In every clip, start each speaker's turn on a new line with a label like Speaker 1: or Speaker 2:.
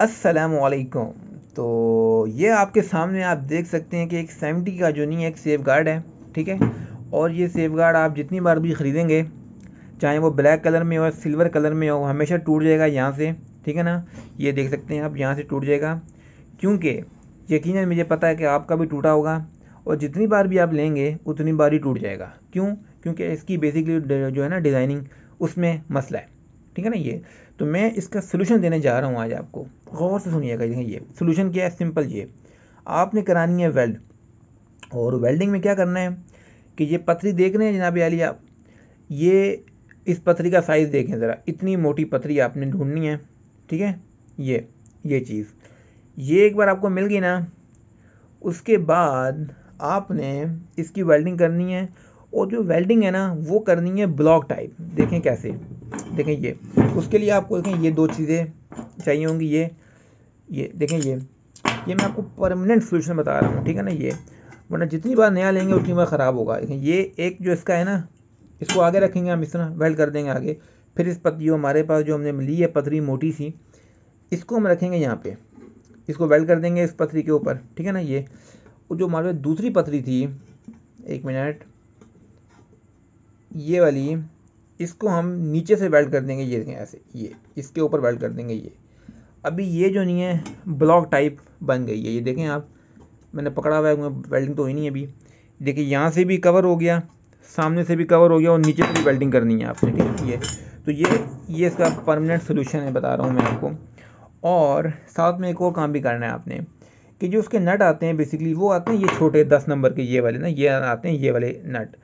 Speaker 1: असलकुम तो ये आपके सामने आप देख सकते हैं कि एक सेवेंटी का जो नहीं है एक सेफ गार्ड है ठीक है और ये सेफ गार्ड आप जितनी बार भी ख़रीदेंगे चाहे वो ब्लैक कलर में हो सिल्वर कलर में हो हमेशा टूट जाएगा यहाँ से ठीक है ना ये देख सकते हैं आप यहाँ से टूट जाएगा क्योंकि यकीन मुझे पता है कि आपका भी टूटा होगा और जितनी बार भी आप लेंगे उतनी बार ही टूट जाएगा क्यों क्योंकि इसकी बेसिकली जो है ना डिज़ाइनिंग उसमें मसला है ठीक है ना ये तो मैं इसका सोल्यूशन देने जा रहा हूँ आज आपको गौर से सुनिएगा देखें ये सोल्यूशन क्या है सिंपल ये आपने करानी है वेल्ड और वेल्डिंग में क्या करना है कि ये पथरी देख रहे हैं जनाब आली आप ये इस पथरी का साइज़ देखें ज़रा इतनी मोटी पथरी आपने ढूंढनी है ठीक है ये ये चीज़ ये एक बार आपको मिल गई ना उसके बाद आपने इसकी वेल्डिंग करनी है और जो वेल्डिंग है ना वो करनी है ब्लॉक टाइप देखें कैसे देखें ये उसके लिए आपको देखें ये दो चीज़ें चाहिए होंगी ये ये देखें ये ये मैं आपको परमानेंट सोल्यूशन बता रहा हूँ ठीक है ना ये वरना जितनी बार नया लेंगे उतनी बार ख़राब होगा देखें ये एक जो इसका है ना इसको आगे रखेंगे हम इस तरह वेल्ड कर देंगे आगे फिर इस पत्ती जो हमारे पास जो हमने ली है पथरी मोटी सी इसको हम रखेंगे यहाँ पर इसको वेल्ड कर देंगे इस पथरी के ऊपर ठीक है ना ये और जो हमारे दूसरी पथरी थी एक मिनट ये वाली इसको हम नीचे से वेल्ड कर देंगे ये देखें ऐसे ये इसके ऊपर वेल्ड कर देंगे ये अभी ये जो नहीं है ब्लॉक टाइप बन गई है ये देखें आप मैंने पकड़ा हुआ है वेल्डिंग तो हुई नहीं अभी देखिए यहाँ से भी कवर हो गया सामने से भी कवर हो गया और नीचे से भी वेल्डिंग करनी है आपने ठीक है तो ये ये इसका परमानेंट सोल्यूशन है बता रहा हूँ मैं आपको और साथ में एक और काम भी करना है आपने कि जो उसके नट आते हैं बेसिकली वो आते हैं ये छोटे दस नंबर के ये वाले ना ये आते हैं ये वाले नट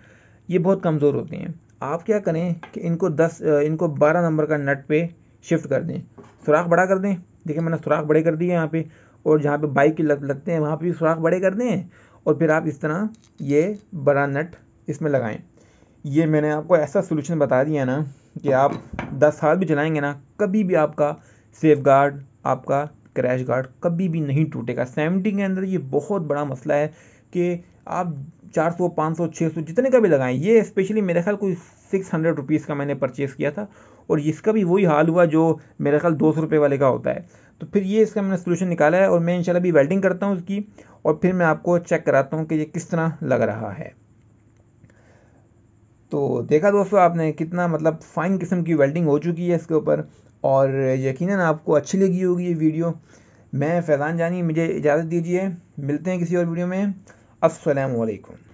Speaker 1: ये बहुत कमज़ोर होते हैं आप क्या करें कि इनको दस इनको बारह नंबर का नट पे शिफ्ट कर दें सुराख बड़ा कर दें देखिए मैंने सुराख बड़े कर दिए यहाँ पे और जहाँ पे बाइक के लग, लगते हैं वहाँ पे भी सुराख बड़े कर दें और फिर आप इस तरह ये बड़ा नट इसमें लगाएं ये मैंने आपको ऐसा सोल्यूशन बता दिया ना कि आप दस साल भी चलाएँगे ना कभी भी आपका सेफ गार्ड आपका क्रैश गार्ड कभी भी नहीं टूटेगा सेवेंटी के अंदर ये बहुत बड़ा मसला है के आप चार सौ पाँच सौ छः सौ जितने का भी लगाएं ये स्पेशली मेरे ख्याल कोई सिक्स हंड्रेड रुपीज़ का मैंने परचेज़ किया था और इसका भी वही हाल हुआ जो मेरे ख्याल दो सौ रुपये वाले का होता है तो फिर ये इसका मैंने सोल्यूशन निकाला है और मैं इंशाल्लाह भी वेल्डिंग करता हूँ उसकी और फिर मैं आपको चेक कराता हूँ कि ये किस तरह लग रहा है तो देखा दोस्तों आपने कितना मतलब फ़ाइन किस्म की वेल्डिंग हो चुकी है इसके ऊपर और यकीनन आपको अच्छी लगी होगी ये वीडियो मैं फैज़ान जानी मुझे इजाज़त दीजिए मिलते हैं किसी और वीडियो में السلام عليكم